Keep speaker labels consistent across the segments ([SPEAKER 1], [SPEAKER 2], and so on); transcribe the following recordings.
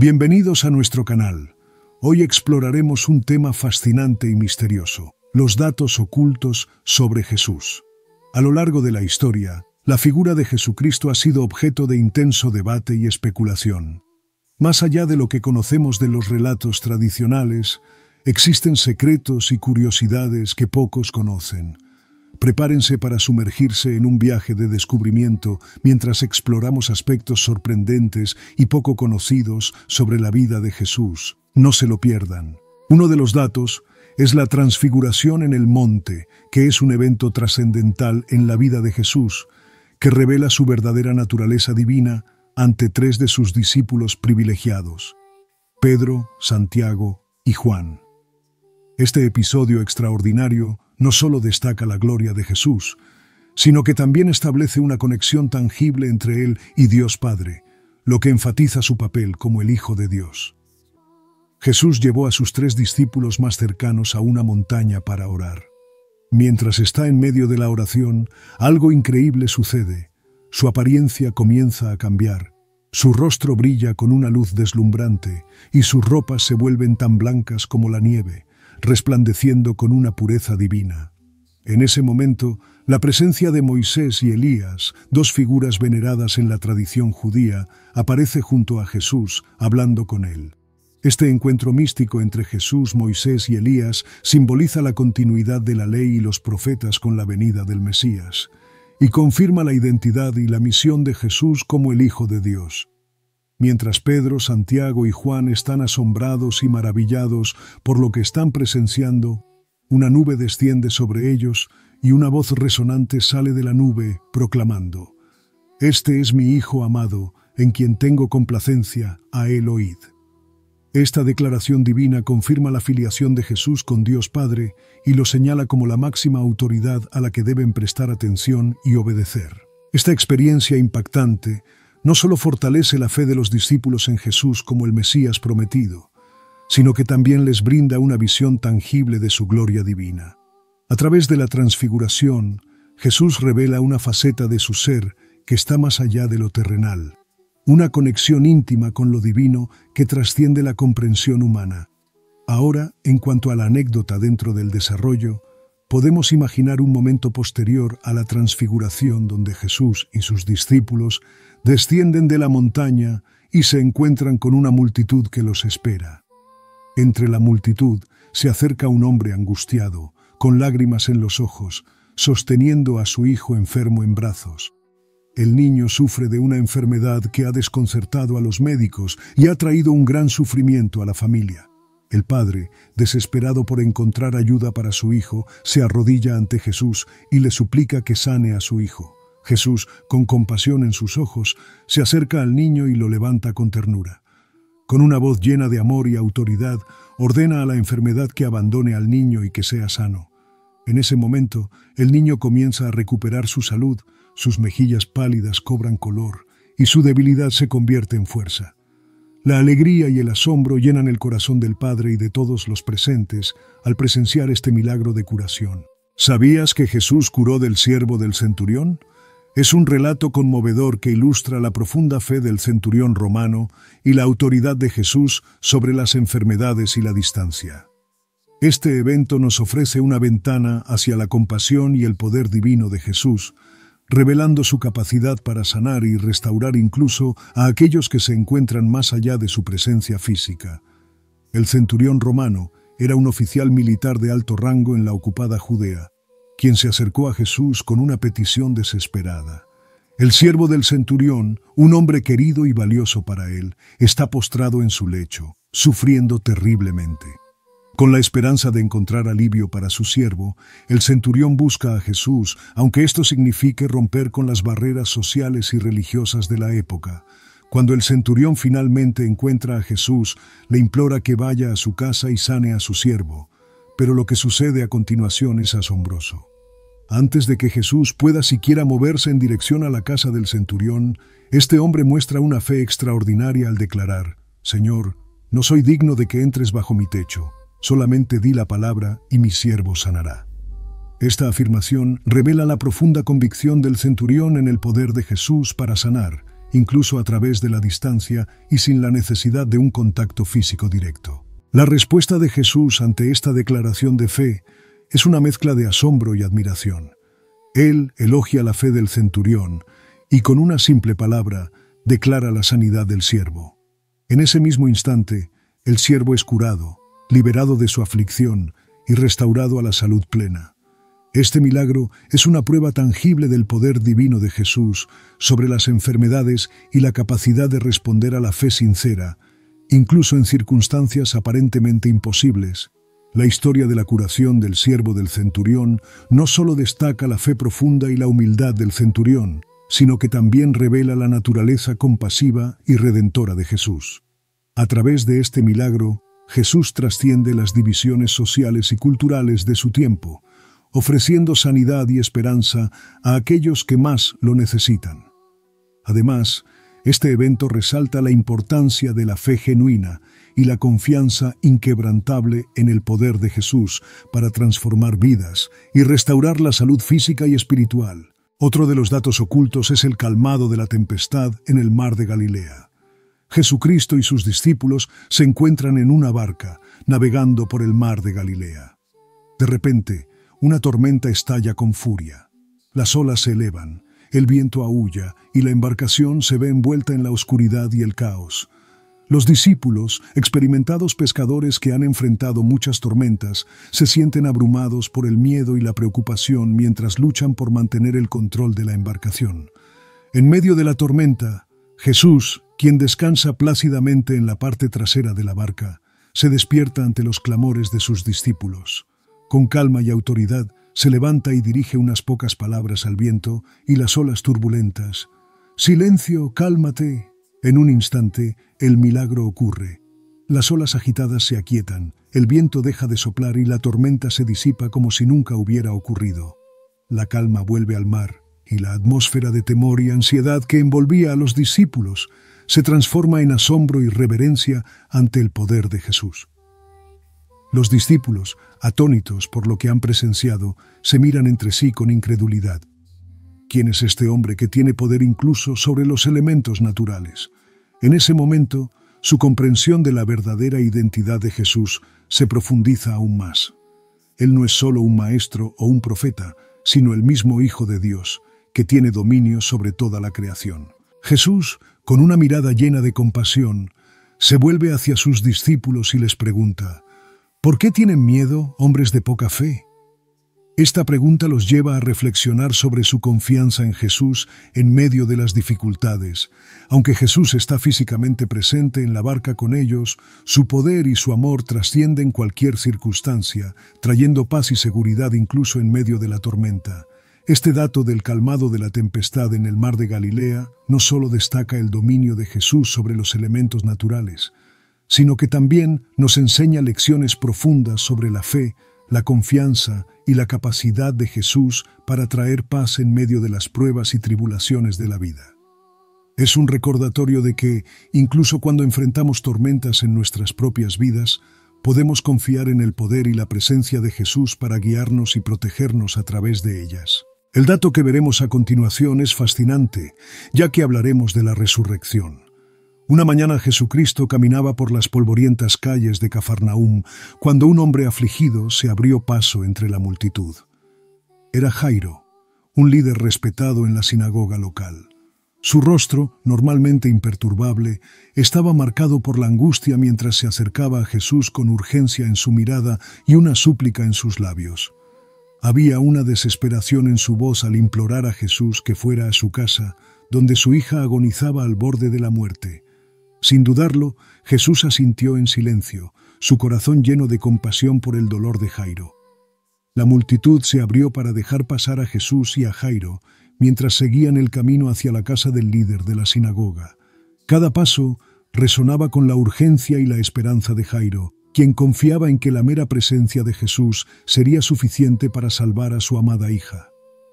[SPEAKER 1] Bienvenidos a nuestro canal. Hoy exploraremos un tema fascinante y misterioso, los datos ocultos sobre Jesús. A lo largo de la historia, la figura de Jesucristo ha sido objeto de intenso debate y especulación. Más allá de lo que conocemos de los relatos tradicionales, existen secretos y curiosidades que pocos conocen. Prepárense para sumergirse en un viaje de descubrimiento mientras exploramos aspectos sorprendentes y poco conocidos sobre la vida de Jesús. No se lo pierdan. Uno de los datos es la transfiguración en el monte, que es un evento trascendental en la vida de Jesús, que revela su verdadera naturaleza divina ante tres de sus discípulos privilegiados, Pedro, Santiago y Juan. Este episodio extraordinario no solo destaca la gloria de Jesús, sino que también establece una conexión tangible entre Él y Dios Padre, lo que enfatiza su papel como el Hijo de Dios. Jesús llevó a sus tres discípulos más cercanos a una montaña para orar. Mientras está en medio de la oración, algo increíble sucede. Su apariencia comienza a cambiar, su rostro brilla con una luz deslumbrante y sus ropas se vuelven tan blancas como la nieve resplandeciendo con una pureza divina. En ese momento, la presencia de Moisés y Elías, dos figuras veneradas en la tradición judía, aparece junto a Jesús, hablando con él. Este encuentro místico entre Jesús, Moisés y Elías simboliza la continuidad de la ley y los profetas con la venida del Mesías, y confirma la identidad y la misión de Jesús como el Hijo de Dios. Mientras Pedro, Santiago y Juan están asombrados y maravillados por lo que están presenciando, una nube desciende sobre ellos y una voz resonante sale de la nube, proclamando, Este es mi Hijo amado, en quien tengo complacencia, a él oíd. Esta declaración divina confirma la filiación de Jesús con Dios Padre y lo señala como la máxima autoridad a la que deben prestar atención y obedecer. Esta experiencia impactante no solo fortalece la fe de los discípulos en Jesús como el Mesías prometido, sino que también les brinda una visión tangible de su gloria divina. A través de la transfiguración, Jesús revela una faceta de su ser que está más allá de lo terrenal, una conexión íntima con lo divino que trasciende la comprensión humana. Ahora, en cuanto a la anécdota dentro del desarrollo, podemos imaginar un momento posterior a la transfiguración donde Jesús y sus discípulos descienden de la montaña y se encuentran con una multitud que los espera. Entre la multitud se acerca un hombre angustiado, con lágrimas en los ojos, sosteniendo a su hijo enfermo en brazos. El niño sufre de una enfermedad que ha desconcertado a los médicos y ha traído un gran sufrimiento a la familia. El padre, desesperado por encontrar ayuda para su hijo, se arrodilla ante Jesús y le suplica que sane a su hijo. Jesús, con compasión en sus ojos, se acerca al niño y lo levanta con ternura. Con una voz llena de amor y autoridad, ordena a la enfermedad que abandone al niño y que sea sano. En ese momento, el niño comienza a recuperar su salud, sus mejillas pálidas cobran color y su debilidad se convierte en fuerza. La alegría y el asombro llenan el corazón del Padre y de todos los presentes al presenciar este milagro de curación. ¿Sabías que Jesús curó del siervo del centurión? Es un relato conmovedor que ilustra la profunda fe del centurión romano y la autoridad de Jesús sobre las enfermedades y la distancia. Este evento nos ofrece una ventana hacia la compasión y el poder divino de Jesús, revelando su capacidad para sanar y restaurar incluso a aquellos que se encuentran más allá de su presencia física. El centurión romano era un oficial militar de alto rango en la ocupada Judea, quien se acercó a Jesús con una petición desesperada. El siervo del centurión, un hombre querido y valioso para él, está postrado en su lecho, sufriendo terriblemente. Con la esperanza de encontrar alivio para su siervo, el centurión busca a Jesús, aunque esto signifique romper con las barreras sociales y religiosas de la época. Cuando el centurión finalmente encuentra a Jesús, le implora que vaya a su casa y sane a su siervo. Pero lo que sucede a continuación es asombroso. Antes de que Jesús pueda siquiera moverse en dirección a la casa del centurión, este hombre muestra una fe extraordinaria al declarar, Señor, no soy digno de que entres bajo mi techo, solamente di la palabra y mi siervo sanará. Esta afirmación revela la profunda convicción del centurión en el poder de Jesús para sanar, incluso a través de la distancia y sin la necesidad de un contacto físico directo. La respuesta de Jesús ante esta declaración de fe es una mezcla de asombro y admiración. Él elogia la fe del centurión y con una simple palabra declara la sanidad del siervo. En ese mismo instante, el siervo es curado, liberado de su aflicción y restaurado a la salud plena. Este milagro es una prueba tangible del poder divino de Jesús sobre las enfermedades y la capacidad de responder a la fe sincera Incluso en circunstancias aparentemente imposibles, la historia de la curación del siervo del centurión no solo destaca la fe profunda y la humildad del centurión, sino que también revela la naturaleza compasiva y redentora de Jesús. A través de este milagro, Jesús trasciende las divisiones sociales y culturales de su tiempo, ofreciendo sanidad y esperanza a aquellos que más lo necesitan. Además, este evento resalta la importancia de la fe genuina y la confianza inquebrantable en el poder de Jesús para transformar vidas y restaurar la salud física y espiritual. Otro de los datos ocultos es el calmado de la tempestad en el mar de Galilea. Jesucristo y sus discípulos se encuentran en una barca, navegando por el mar de Galilea. De repente, una tormenta estalla con furia. Las olas se elevan, el viento aúlla y la embarcación se ve envuelta en la oscuridad y el caos. Los discípulos, experimentados pescadores que han enfrentado muchas tormentas, se sienten abrumados por el miedo y la preocupación mientras luchan por mantener el control de la embarcación. En medio de la tormenta, Jesús, quien descansa plácidamente en la parte trasera de la barca, se despierta ante los clamores de sus discípulos. Con calma y autoridad, se levanta y dirige unas pocas palabras al viento y las olas turbulentas. Silencio, cálmate. En un instante, el milagro ocurre. Las olas agitadas se aquietan, el viento deja de soplar y la tormenta se disipa como si nunca hubiera ocurrido. La calma vuelve al mar y la atmósfera de temor y ansiedad que envolvía a los discípulos se transforma en asombro y reverencia ante el poder de Jesús. Los discípulos, atónitos por lo que han presenciado, se miran entre sí con incredulidad. ¿Quién es este hombre que tiene poder incluso sobre los elementos naturales? En ese momento, su comprensión de la verdadera identidad de Jesús se profundiza aún más. Él no es solo un maestro o un profeta, sino el mismo Hijo de Dios, que tiene dominio sobre toda la creación. Jesús, con una mirada llena de compasión, se vuelve hacia sus discípulos y les pregunta, ¿Por qué tienen miedo hombres de poca fe? Esta pregunta los lleva a reflexionar sobre su confianza en Jesús en medio de las dificultades. Aunque Jesús está físicamente presente en la barca con ellos, su poder y su amor trascienden cualquier circunstancia, trayendo paz y seguridad incluso en medio de la tormenta. Este dato del calmado de la tempestad en el mar de Galilea no solo destaca el dominio de Jesús sobre los elementos naturales, sino que también nos enseña lecciones profundas sobre la fe, la confianza y la capacidad de Jesús para traer paz en medio de las pruebas y tribulaciones de la vida. Es un recordatorio de que, incluso cuando enfrentamos tormentas en nuestras propias vidas, podemos confiar en el poder y la presencia de Jesús para guiarnos y protegernos a través de ellas. El dato que veremos a continuación es fascinante, ya que hablaremos de la resurrección. Una mañana Jesucristo caminaba por las polvorientas calles de Cafarnaúm cuando un hombre afligido se abrió paso entre la multitud. Era Jairo, un líder respetado en la sinagoga local. Su rostro, normalmente imperturbable, estaba marcado por la angustia mientras se acercaba a Jesús con urgencia en su mirada y una súplica en sus labios. Había una desesperación en su voz al implorar a Jesús que fuera a su casa, donde su hija agonizaba al borde de la muerte. Sin dudarlo, Jesús asintió en silencio, su corazón lleno de compasión por el dolor de Jairo. La multitud se abrió para dejar pasar a Jesús y a Jairo mientras seguían el camino hacia la casa del líder de la sinagoga. Cada paso resonaba con la urgencia y la esperanza de Jairo, quien confiaba en que la mera presencia de Jesús sería suficiente para salvar a su amada hija.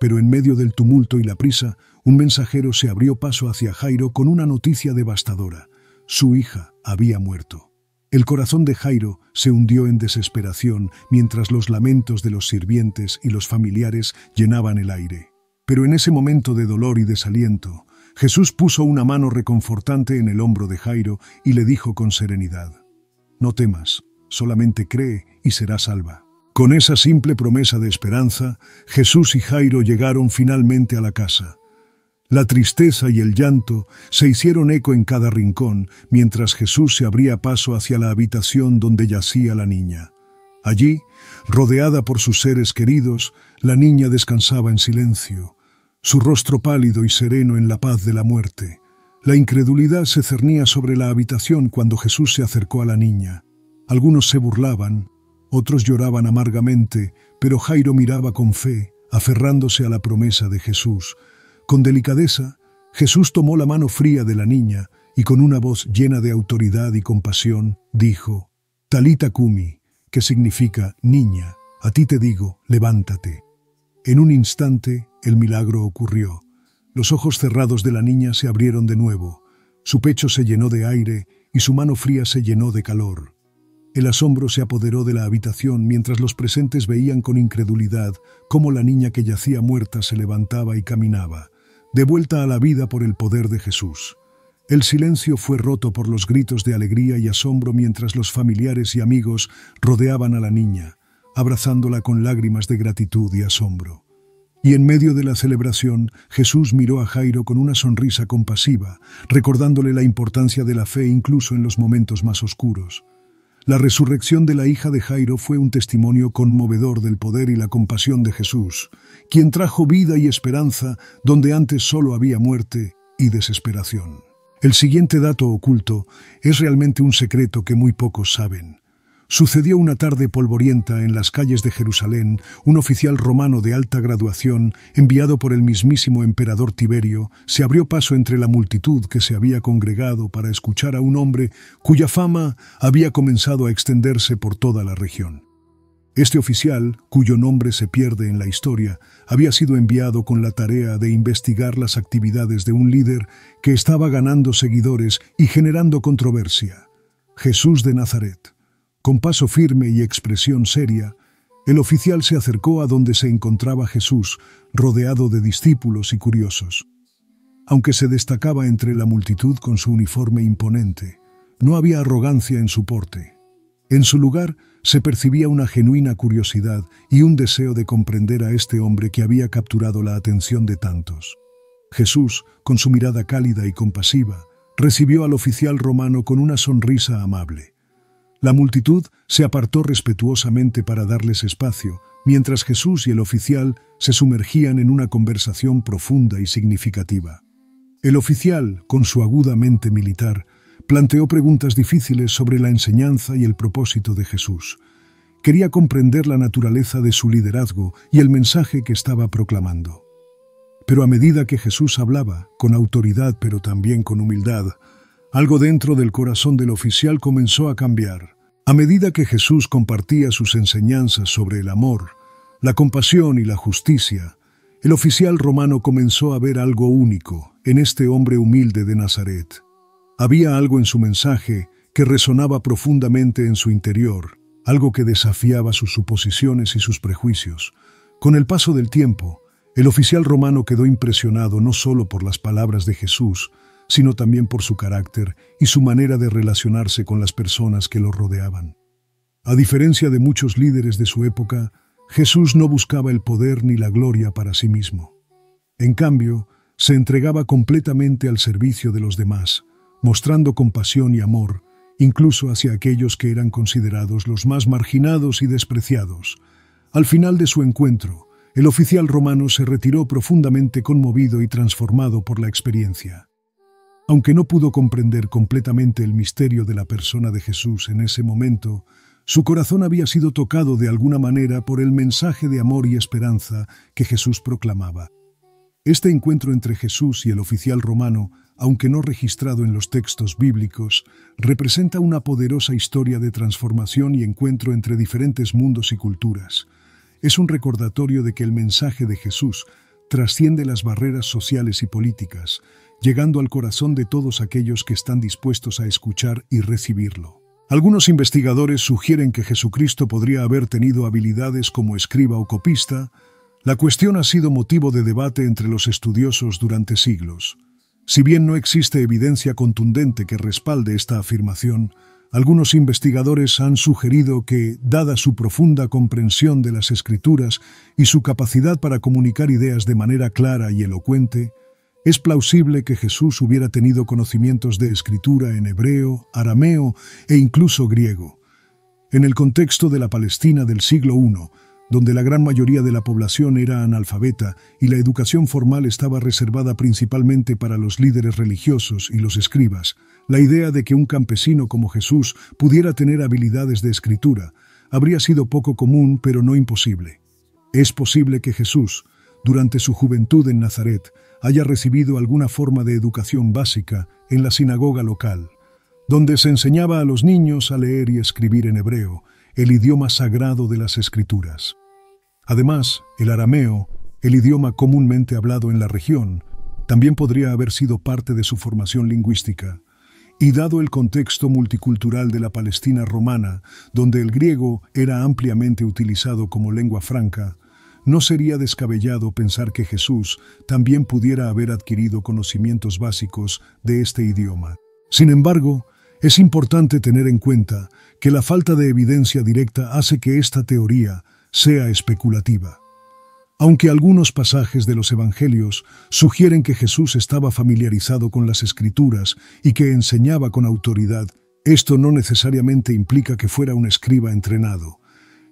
[SPEAKER 1] Pero en medio del tumulto y la prisa, un mensajero se abrió paso hacia Jairo con una noticia devastadora. Su hija había muerto. El corazón de Jairo se hundió en desesperación mientras los lamentos de los sirvientes y los familiares llenaban el aire. Pero en ese momento de dolor y desaliento, Jesús puso una mano reconfortante en el hombro de Jairo y le dijo con serenidad, No temas, solamente cree y será salva. Con esa simple promesa de esperanza, Jesús y Jairo llegaron finalmente a la casa, la tristeza y el llanto se hicieron eco en cada rincón mientras Jesús se abría paso hacia la habitación donde yacía la niña. Allí, rodeada por sus seres queridos, la niña descansaba en silencio, su rostro pálido y sereno en la paz de la muerte. La incredulidad se cernía sobre la habitación cuando Jesús se acercó a la niña. Algunos se burlaban, otros lloraban amargamente, pero Jairo miraba con fe, aferrándose a la promesa de Jesús, con delicadeza, Jesús tomó la mano fría de la niña y con una voz llena de autoridad y compasión, dijo, Talita Kumi, que significa niña, a ti te digo, levántate. En un instante, el milagro ocurrió. Los ojos cerrados de la niña se abrieron de nuevo, su pecho se llenó de aire y su mano fría se llenó de calor. El asombro se apoderó de la habitación mientras los presentes veían con incredulidad cómo la niña que yacía muerta se levantaba y caminaba de vuelta a la vida por el poder de Jesús. El silencio fue roto por los gritos de alegría y asombro mientras los familiares y amigos rodeaban a la niña, abrazándola con lágrimas de gratitud y asombro. Y en medio de la celebración, Jesús miró a Jairo con una sonrisa compasiva, recordándole la importancia de la fe incluso en los momentos más oscuros. La resurrección de la hija de Jairo fue un testimonio conmovedor del poder y la compasión de Jesús, quien trajo vida y esperanza donde antes solo había muerte y desesperación. El siguiente dato oculto es realmente un secreto que muy pocos saben. Sucedió una tarde polvorienta en las calles de Jerusalén, un oficial romano de alta graduación, enviado por el mismísimo emperador Tiberio, se abrió paso entre la multitud que se había congregado para escuchar a un hombre cuya fama había comenzado a extenderse por toda la región. Este oficial, cuyo nombre se pierde en la historia, había sido enviado con la tarea de investigar las actividades de un líder que estaba ganando seguidores y generando controversia, Jesús de Nazaret. Con paso firme y expresión seria, el oficial se acercó a donde se encontraba Jesús, rodeado de discípulos y curiosos. Aunque se destacaba entre la multitud con su uniforme imponente, no había arrogancia en su porte. En su lugar se percibía una genuina curiosidad y un deseo de comprender a este hombre que había capturado la atención de tantos. Jesús, con su mirada cálida y compasiva, recibió al oficial romano con una sonrisa amable. La multitud se apartó respetuosamente para darles espacio, mientras Jesús y el oficial se sumergían en una conversación profunda y significativa. El oficial, con su aguda mente militar, planteó preguntas difíciles sobre la enseñanza y el propósito de Jesús. Quería comprender la naturaleza de su liderazgo y el mensaje que estaba proclamando. Pero a medida que Jesús hablaba, con autoridad pero también con humildad, algo dentro del corazón del oficial comenzó a cambiar. A medida que Jesús compartía sus enseñanzas sobre el amor, la compasión y la justicia, el oficial romano comenzó a ver algo único en este hombre humilde de Nazaret. Había algo en su mensaje que resonaba profundamente en su interior, algo que desafiaba sus suposiciones y sus prejuicios. Con el paso del tiempo, el oficial romano quedó impresionado no solo por las palabras de Jesús, sino también por su carácter y su manera de relacionarse con las personas que lo rodeaban. A diferencia de muchos líderes de su época, Jesús no buscaba el poder ni la gloria para sí mismo. En cambio, se entregaba completamente al servicio de los demás, mostrando compasión y amor, incluso hacia aquellos que eran considerados los más marginados y despreciados. Al final de su encuentro, el oficial romano se retiró profundamente conmovido y transformado por la experiencia. Aunque no pudo comprender completamente el misterio de la persona de Jesús en ese momento, su corazón había sido tocado de alguna manera por el mensaje de amor y esperanza que Jesús proclamaba. Este encuentro entre Jesús y el oficial romano, aunque no registrado en los textos bíblicos, representa una poderosa historia de transformación y encuentro entre diferentes mundos y culturas. Es un recordatorio de que el mensaje de Jesús trasciende las barreras sociales y políticas, llegando al corazón de todos aquellos que están dispuestos a escuchar y recibirlo. Algunos investigadores sugieren que Jesucristo podría haber tenido habilidades como escriba o copista. La cuestión ha sido motivo de debate entre los estudiosos durante siglos. Si bien no existe evidencia contundente que respalde esta afirmación, algunos investigadores han sugerido que, dada su profunda comprensión de las escrituras y su capacidad para comunicar ideas de manera clara y elocuente, es plausible que Jesús hubiera tenido conocimientos de escritura en hebreo, arameo e incluso griego. En el contexto de la Palestina del siglo I, donde la gran mayoría de la población era analfabeta y la educación formal estaba reservada principalmente para los líderes religiosos y los escribas, la idea de que un campesino como Jesús pudiera tener habilidades de escritura habría sido poco común pero no imposible. Es posible que Jesús, durante su juventud en Nazaret, haya recibido alguna forma de educación básica en la sinagoga local, donde se enseñaba a los niños a leer y escribir en hebreo, el idioma sagrado de las escrituras. Además, el arameo, el idioma comúnmente hablado en la región, también podría haber sido parte de su formación lingüística. Y dado el contexto multicultural de la Palestina romana, donde el griego era ampliamente utilizado como lengua franca, no sería descabellado pensar que Jesús también pudiera haber adquirido conocimientos básicos de este idioma. Sin embargo, es importante tener en cuenta que la falta de evidencia directa hace que esta teoría sea especulativa. Aunque algunos pasajes de los Evangelios sugieren que Jesús estaba familiarizado con las Escrituras y que enseñaba con autoridad, esto no necesariamente implica que fuera un escriba entrenado.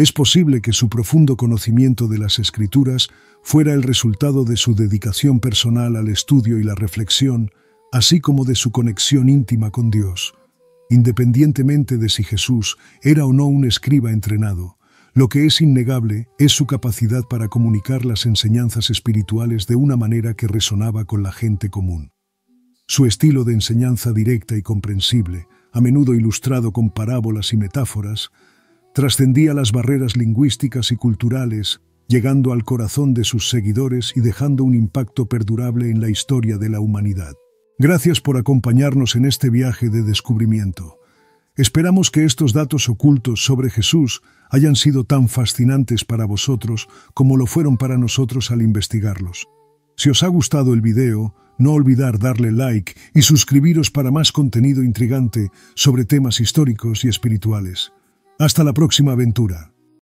[SPEAKER 1] Es posible que su profundo conocimiento de las escrituras fuera el resultado de su dedicación personal al estudio y la reflexión, así como de su conexión íntima con Dios. Independientemente de si Jesús era o no un escriba entrenado, lo que es innegable es su capacidad para comunicar las enseñanzas espirituales de una manera que resonaba con la gente común. Su estilo de enseñanza directa y comprensible, a menudo ilustrado con parábolas y metáforas, trascendía las barreras lingüísticas y culturales, llegando al corazón de sus seguidores y dejando un impacto perdurable en la historia de la humanidad. Gracias por acompañarnos en este viaje de descubrimiento. Esperamos que estos datos ocultos sobre Jesús hayan sido tan fascinantes para vosotros como lo fueron para nosotros al investigarlos. Si os ha gustado el video, no olvidar darle like y suscribiros para más contenido intrigante sobre temas históricos y espirituales. Hasta la próxima aventura.